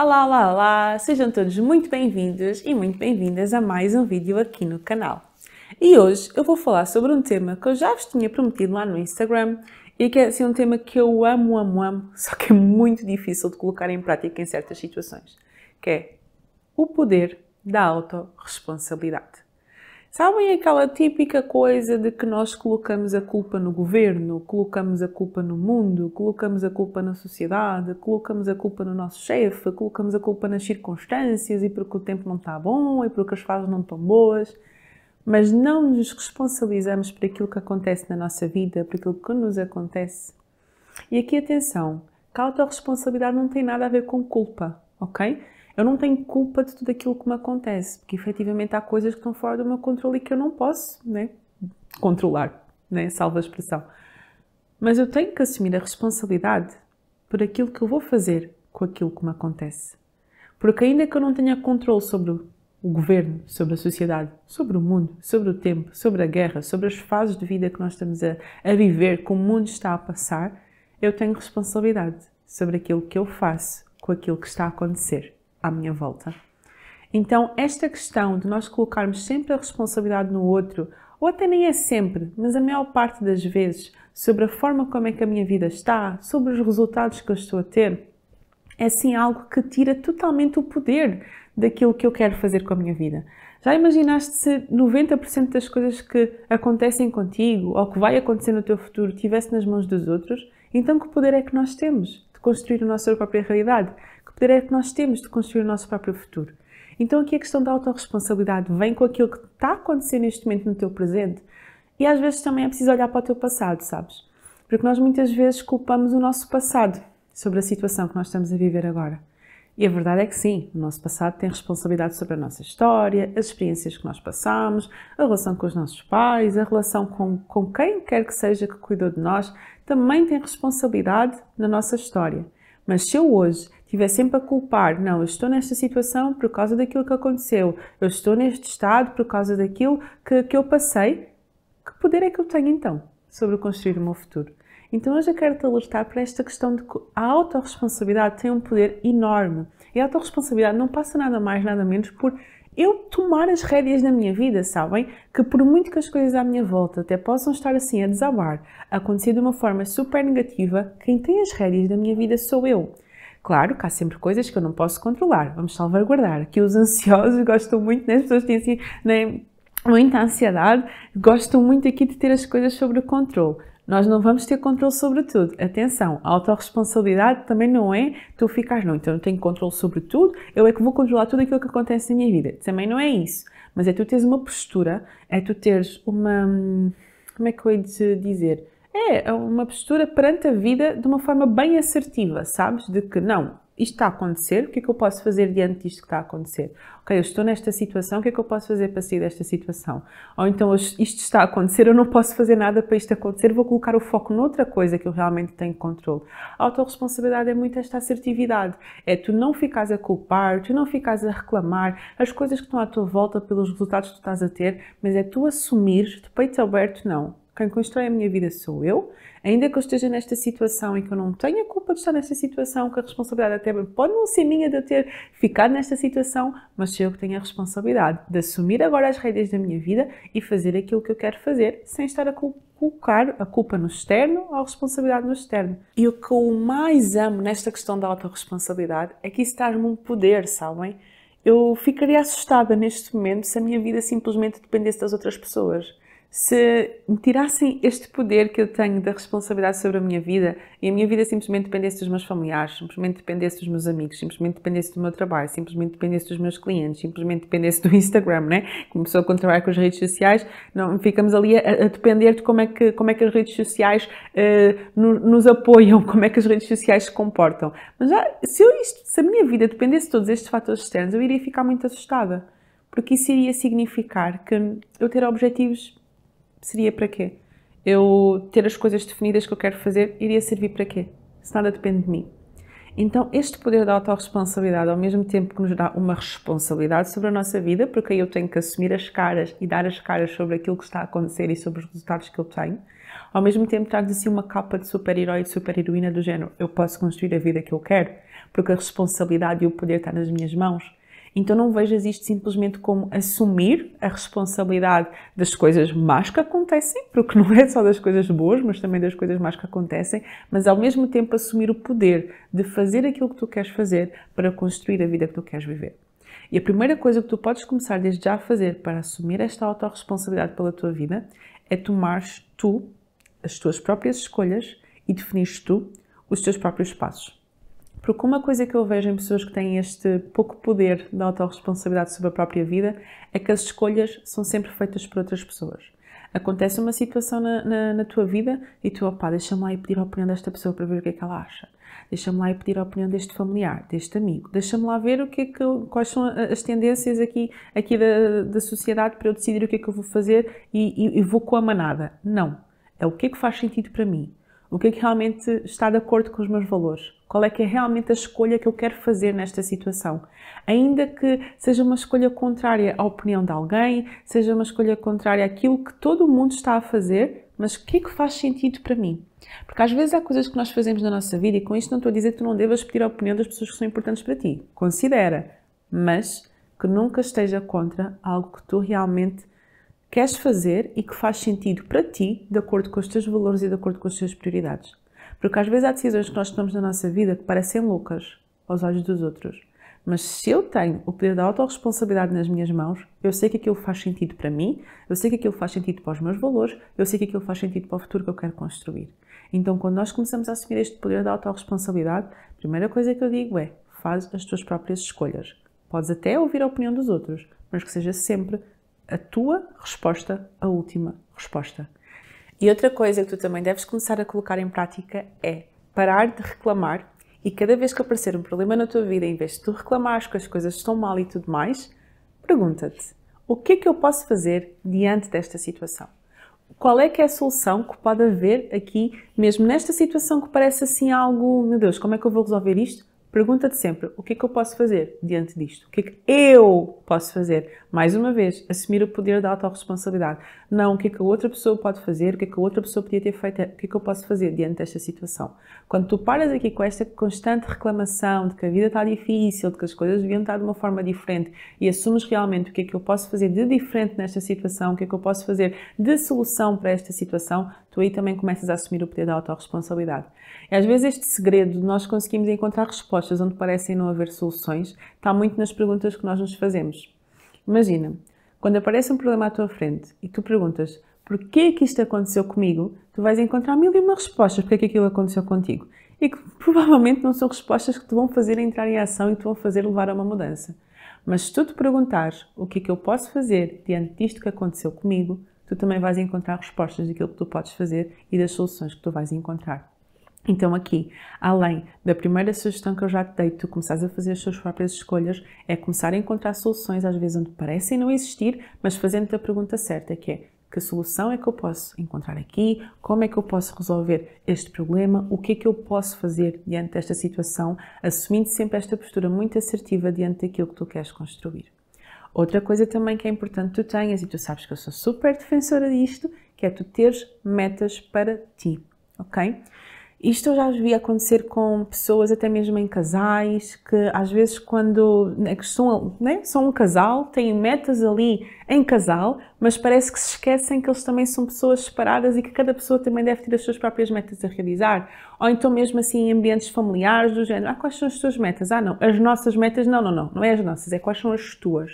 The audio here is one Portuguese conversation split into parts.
Olá, olá, olá! Sejam todos muito bem-vindos e muito bem-vindas a mais um vídeo aqui no canal. E hoje eu vou falar sobre um tema que eu já vos tinha prometido lá no Instagram e que é assim, um tema que eu amo, amo, amo, só que é muito difícil de colocar em prática em certas situações, que é o poder da autorresponsabilidade. Sabem aquela típica coisa de que nós colocamos a culpa no governo, colocamos a culpa no mundo, colocamos a culpa na sociedade, colocamos a culpa no nosso chefe, colocamos a culpa nas circunstâncias e porque o tempo não está bom e porque as fases não estão boas, mas não nos responsabilizamos por aquilo que acontece na nossa vida, por aquilo que nos acontece. E aqui atenção, que a autorresponsabilidade não tem nada a ver com culpa, ok? Eu não tenho culpa de tudo aquilo que me acontece, porque efetivamente há coisas que estão fora do meu controle e que eu não posso né, controlar, né, salvo a expressão. Mas eu tenho que assumir a responsabilidade por aquilo que eu vou fazer com aquilo que me acontece. Porque ainda que eu não tenha controle sobre o governo, sobre a sociedade, sobre o mundo, sobre o tempo, sobre a guerra, sobre as fases de vida que nós estamos a, a viver, que o mundo está a passar, eu tenho responsabilidade sobre aquilo que eu faço com aquilo que está a acontecer à minha volta. Então, esta questão de nós colocarmos sempre a responsabilidade no outro, ou até nem é sempre, mas a maior parte das vezes, sobre a forma como é que a minha vida está, sobre os resultados que eu estou a ter, é sim algo que tira totalmente o poder daquilo que eu quero fazer com a minha vida. Já imaginaste se 90% das coisas que acontecem contigo ou que vai acontecer no teu futuro tivesse nas mãos dos outros? Então que poder é que nós temos? de construir a nossa própria realidade? Que poder é que nós temos de construir o nosso próprio futuro? Então aqui a questão da autorresponsabilidade vem com aquilo que está acontecendo neste momento no teu presente e às vezes também é preciso olhar para o teu passado, sabes? Porque nós muitas vezes culpamos o nosso passado sobre a situação que nós estamos a viver agora. E a verdade é que sim, o nosso passado tem responsabilidade sobre a nossa história, as experiências que nós passamos, a relação com os nossos pais, a relação com, com quem quer que seja que cuidou de nós, também tem responsabilidade na nossa história. Mas se eu hoje estiver sempre a culpar, não, eu estou nesta situação por causa daquilo que aconteceu, eu estou neste estado por causa daquilo que, que eu passei, que poder é que eu tenho então sobre construir o meu futuro? Então hoje eu quero te alertar para esta questão de que a autorresponsabilidade tem um poder enorme. E a autorresponsabilidade não passa nada mais, nada menos por eu tomar as rédeas da minha vida, sabem? Que por muito que as coisas à minha volta até possam estar assim a desabar, acontecer de uma forma super negativa, quem tem as rédeas da minha vida sou eu. Claro que há sempre coisas que eu não posso controlar, vamos salvaguardar. Que os ansiosos gostam muito, né? As pessoas têm assim, né? muita ansiedade, gostam muito aqui de ter as coisas sob controle. Nós não vamos ter controle sobre tudo. Atenção, a autorresponsabilidade também não é tu ficares, não, então eu tenho controle sobre tudo, eu é que vou controlar tudo aquilo que acontece na minha vida. Também não é isso. Mas é tu teres uma postura, é tu teres uma. Como é que eu ia dizer? É, é uma postura perante a vida de uma forma bem assertiva, sabes? De que não, isto está a acontecer, o que é que eu posso fazer diante disto que está a acontecer? Ok, eu estou nesta situação, o que é que eu posso fazer para sair desta situação? Ou então, isto está a acontecer, eu não posso fazer nada para isto acontecer, vou colocar o foco noutra coisa que eu realmente tenho controle. A autorresponsabilidade é muito esta assertividade, é tu não ficares a culpar, tu não ficares a reclamar as coisas que estão à tua volta pelos resultados que tu estás a ter, mas é tu assumir de peito aberto, não, quem constrói a minha vida sou eu, ainda que eu esteja nesta situação e que eu não tenha culpa de estar nesta situação, que a responsabilidade até pode não ser minha de eu ter ficado nesta situação, mas sou eu que tenho a responsabilidade de assumir agora as rédeas da minha vida e fazer aquilo que eu quero fazer, sem estar a colocar a culpa no externo ou a responsabilidade no externo. E o que eu mais amo nesta questão da autorresponsabilidade é que isso traz-me um poder, sabem? Eu ficaria assustada neste momento se a minha vida simplesmente dependesse das outras pessoas se me tirassem este poder que eu tenho da responsabilidade sobre a minha vida e a minha vida simplesmente dependesse dos meus familiares, simplesmente dependesse dos meus amigos, simplesmente dependesse do meu trabalho, simplesmente dependesse dos meus clientes, simplesmente dependesse do Instagram, né? Começou a trabalhar com as redes sociais, não ficamos ali a, a, depender de como é que como é que as redes sociais uh, no, nos apoiam, como é que as redes sociais se comportam. Mas já, se, eu, se a minha vida dependesse de todos estes fatores externos, eu iria ficar muito assustada, porque isso iria significar que eu ter objetivos seria para quê? Eu ter as coisas definidas que eu quero fazer iria servir para quê? Se nada depende de mim. Então, este poder da autorresponsabilidade, ao mesmo tempo que nos dá uma responsabilidade sobre a nossa vida, porque aí eu tenho que assumir as caras e dar as caras sobre aquilo que está a acontecer e sobre os resultados que eu tenho, ao mesmo tempo traz assim uma capa de super-herói e de super-heroína do género. Eu posso construir a vida que eu quero, porque a responsabilidade e o poder está nas minhas mãos. Então não vejas isto simplesmente como assumir a responsabilidade das coisas más que acontecem, porque não é só das coisas boas, mas também das coisas más que acontecem, mas ao mesmo tempo assumir o poder de fazer aquilo que tu queres fazer para construir a vida que tu queres viver. E a primeira coisa que tu podes começar desde já a fazer para assumir esta autorresponsabilidade pela tua vida é tomar tu as tuas próprias escolhas e definir tu os teus próprios passos. Porque uma coisa que eu vejo em pessoas que têm este pouco poder da autorresponsabilidade sobre a própria vida é que as escolhas são sempre feitas por outras pessoas. Acontece uma situação na, na, na tua vida e tu, opá, deixa-me lá e pedir a opinião desta pessoa para ver o que é que ela acha. Deixa-me lá e pedir a opinião deste familiar, deste amigo. Deixa-me lá ver o que, é que quais são as tendências aqui, aqui da, da sociedade para eu decidir o que é que eu vou fazer e, e, e vou com a manada. Não. É o que é que faz sentido para mim o que é que realmente está de acordo com os meus valores? Qual é que é realmente a escolha que eu quero fazer nesta situação? Ainda que seja uma escolha contrária à opinião de alguém, seja uma escolha contrária àquilo que todo o mundo está a fazer, mas o que é que faz sentido para mim? Porque às vezes há coisas que nós fazemos na nossa vida e com isto não estou a dizer que tu não devas pedir a opinião das pessoas que são importantes para ti. Considera, mas que nunca esteja contra algo que tu realmente queres fazer e que faz sentido para ti, de acordo com os teus valores e de acordo com as tuas prioridades. Porque às vezes há decisões que nós tomamos na nossa vida que parecem loucas aos olhos dos outros. Mas se eu tenho o poder da autorresponsabilidade nas minhas mãos, eu sei que aquilo faz sentido para mim, eu sei que aquilo faz sentido para os meus valores, eu sei que aquilo faz sentido para o futuro que eu quero construir. Então, quando nós começamos a assumir este poder da autorresponsabilidade, a primeira coisa que eu digo é: faz as tuas próprias escolhas. Podes até ouvir a opinião dos outros, mas que seja sempre a tua resposta a última resposta. E outra coisa que tu também deves começar a colocar em prática é parar de reclamar e cada vez que aparecer um problema na tua vida, em vez de tu reclamares que as coisas estão mal e tudo mais, pergunta-te: o que é que eu posso fazer diante desta situação? Qual é que é a solução que pode haver aqui, mesmo nesta situação que parece assim algo, meu Deus, como é que eu vou resolver isto? Pergunta-te sempre: o que é que eu posso fazer diante disto? O que é que eu posso fazer mais uma vez, assumir o poder da autorresponsabilidade. Não, o que é que a outra pessoa pode fazer, o que é que a outra pessoa podia ter feito, o que é que eu posso fazer diante desta situação. Quando tu paras aqui com esta constante reclamação de que a vida está difícil, de que as coisas deviam estar de uma forma diferente e assumes realmente o que é que eu posso fazer de diferente nesta situação, o que é que eu posso fazer de solução para esta situação, tu aí também começas a assumir o poder da autorresponsabilidade. E às vezes este segredo de nós conseguimos encontrar respostas onde parecem não haver soluções está muito nas perguntas que nós nos fazemos. Imagina, quando aparece um problema à tua frente e tu perguntas porquê que isto aconteceu comigo, tu vais encontrar mil e uma respostas porque é que aquilo aconteceu contigo. E que provavelmente não são respostas que te vão fazer entrar em ação e te vão fazer levar a uma mudança. Mas se tu te perguntares o que é que eu posso fazer diante disto que aconteceu comigo, tu também vais encontrar respostas daquilo que tu podes fazer e das soluções que tu vais encontrar. Então aqui, além da primeira sugestão que eu já te dei, tu começares a fazer as tuas próprias escolhas, é começar a encontrar soluções, às vezes onde parecem não existir, mas fazendo-te a pergunta certa, que é que solução é que eu posso encontrar aqui, como é que eu posso resolver este problema, o que é que eu posso fazer diante desta situação, assumindo sempre esta postura muito assertiva diante daquilo que tu queres construir. Outra coisa também que é importante que tu tenhas, e tu sabes que eu sou super defensora disto, que é tu teres metas para ti, ok? Isto eu já vi acontecer com pessoas, até mesmo em casais, que às vezes quando né, são, né, são um casal, têm metas ali em casal, mas parece que se esquecem que eles também são pessoas separadas e que cada pessoa também deve ter as suas próprias metas a realizar. Ou então mesmo assim em ambientes familiares do género, ah, quais são as tuas metas? Ah não, as nossas metas, não, não, não, não é as nossas, é quais são as tuas.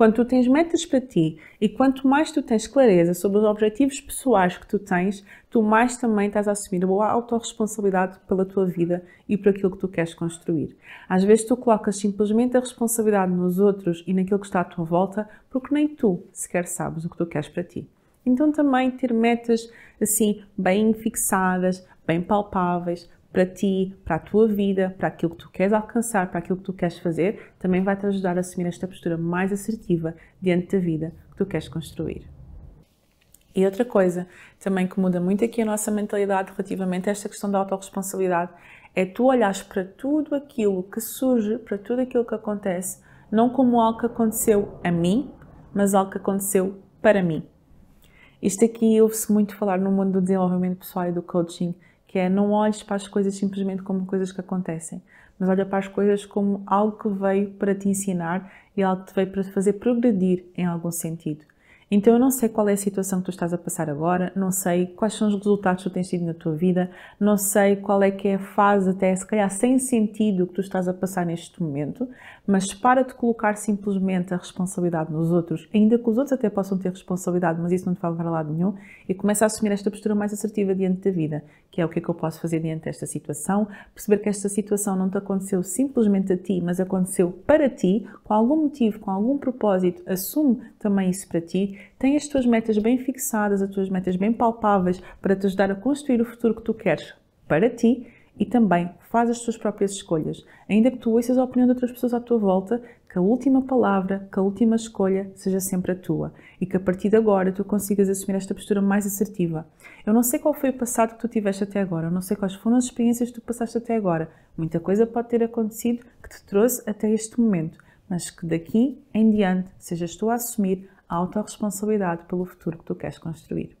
Quando tu tens metas para ti e quanto mais tu tens clareza sobre os objetivos pessoais que tu tens, tu mais também estás a assumir uma autorresponsabilidade pela tua vida e por aquilo que tu queres construir. Às vezes tu colocas simplesmente a responsabilidade nos outros e naquilo que está à tua volta, porque nem tu sequer sabes o que tu queres para ti. Então também ter metas assim bem fixadas, bem palpáveis, para ti, para a tua vida, para aquilo que tu queres alcançar, para aquilo que tu queres fazer, também vai te ajudar a assumir esta postura mais assertiva diante da vida que tu queres construir. E outra coisa também que muda muito aqui a nossa mentalidade relativamente a esta questão da autorresponsabilidade é tu olhares para tudo aquilo que surge, para tudo aquilo que acontece, não como algo que aconteceu a mim, mas algo que aconteceu para mim. Isto aqui ouve-se muito falar no mundo do desenvolvimento pessoal e do coaching, que é não olhes para as coisas simplesmente como coisas que acontecem, mas olha para as coisas como algo que veio para te ensinar e algo que veio para te fazer progredir em algum sentido. Então eu não sei qual é a situação que tu estás a passar agora, não sei quais são os resultados que tu tens tido na tua vida, não sei qual é que é a fase até se calhar sem sentido que tu estás a passar neste momento, mas para de colocar simplesmente a responsabilidade nos outros, ainda que os outros até possam ter responsabilidade, mas isso não te vai levar a lado nenhum, e começa a assumir esta postura mais assertiva diante da vida, que é o que é que eu posso fazer diante desta situação, perceber que esta situação não te aconteceu simplesmente a ti, mas aconteceu para ti, com algum motivo, com algum propósito, assume também isso para ti tem as tuas metas bem fixadas, as tuas metas bem palpáveis para te ajudar a construir o futuro que tu queres para ti e também faz as tuas próprias escolhas. Ainda que tu ouças a opinião de outras pessoas à tua volta, que a última palavra, que a última escolha seja sempre a tua e que a partir de agora tu consigas assumir esta postura mais assertiva. Eu não sei qual foi o passado que tu tiveste até agora, eu não sei quais foram as experiências que tu passaste até agora. Muita coisa pode ter acontecido que te trouxe até este momento, mas que daqui em diante sejas tu a assumir autorresponsabilidade pelo futuro que tu queres construir.